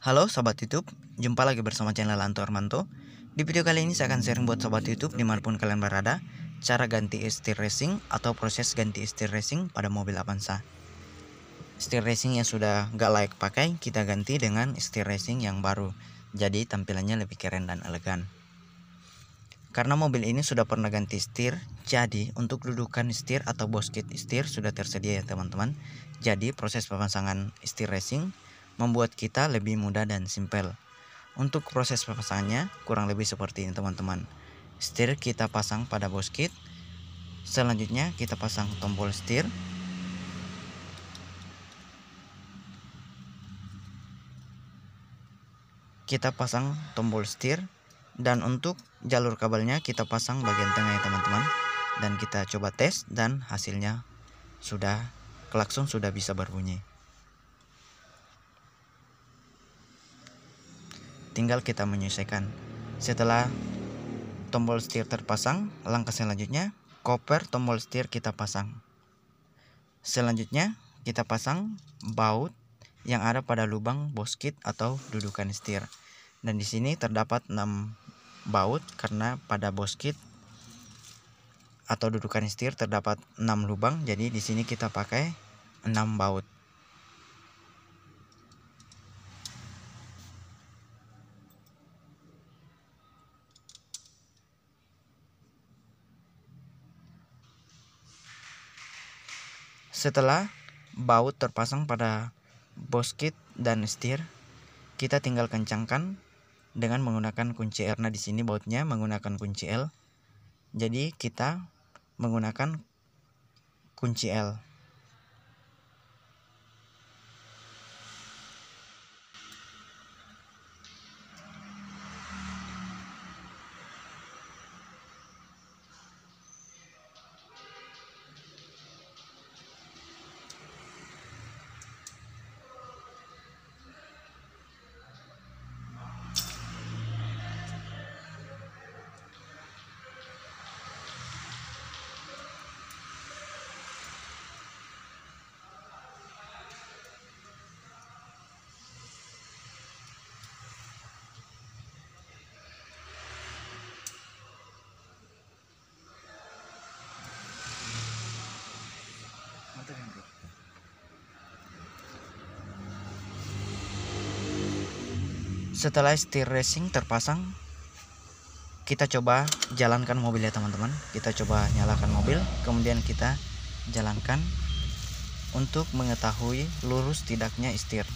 Halo Sobat Youtube, jumpa lagi bersama channel Lanto Armanto Di video kali ini saya akan sharing buat Sobat Youtube dimanapun kalian berada Cara ganti steer racing atau proses ganti steer racing pada mobil Avanza Steer racing yang sudah gak layak pakai kita ganti dengan steer racing yang baru Jadi tampilannya lebih keren dan elegan Karena mobil ini sudah pernah ganti steer, Jadi untuk dudukan steer atau bosket steer sudah tersedia ya teman-teman Jadi proses pemasangan steer racing membuat kita lebih mudah dan simpel. Untuk proses pemasangannya kurang lebih seperti ini teman-teman. Stir kita pasang pada boskit. Selanjutnya kita pasang tombol stir, Kita pasang tombol stir dan untuk jalur kabelnya kita pasang bagian tengah ya teman-teman dan kita coba tes dan hasilnya sudah klakson sudah bisa berbunyi. tinggal kita menyesuaikan. Setelah tombol setir terpasang, langkah selanjutnya koper tombol setir kita pasang. Selanjutnya kita pasang baut yang ada pada lubang boskit atau dudukan setir. Dan di sini terdapat 6 baut karena pada boskit atau dudukan setir terdapat 6 lubang, jadi di sini kita pakai 6 baut. Setelah baut terpasang pada boskit dan setir, kita tinggal kencangkan dengan menggunakan kunci R. Nah, di sini bautnya menggunakan kunci L. Jadi, kita menggunakan kunci L. setelah steer racing terpasang kita coba jalankan mobil ya teman-teman kita coba nyalakan mobil kemudian kita jalankan untuk mengetahui lurus tidaknya istir.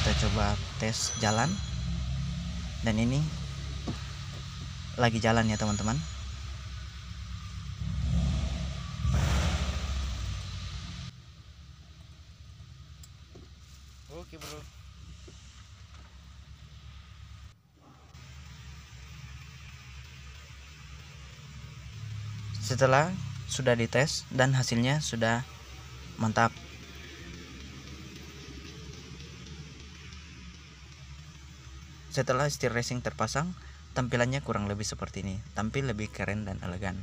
kita coba tes jalan dan ini lagi jalan ya teman-teman Oke bro. Setelah sudah dites dan hasilnya sudah mantap. Setelah steer racing terpasang, tampilannya kurang lebih seperti ini, tampil lebih keren dan elegan.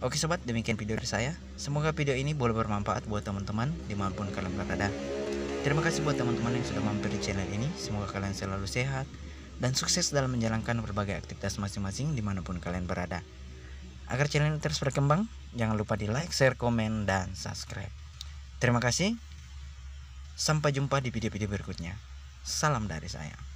Oke sobat, demikian video dari saya. Semoga video ini boleh bermanfaat buat teman-teman dimanapun kalian berada. Terima kasih buat teman-teman yang sudah mampir di channel ini. Semoga kalian selalu sehat dan sukses dalam menjalankan berbagai aktivitas masing-masing dimanapun kalian berada. Agar channel ini terus berkembang, jangan lupa di like, share, komen, dan subscribe. Terima kasih. Sampai jumpa di video-video berikutnya. Salam dari saya.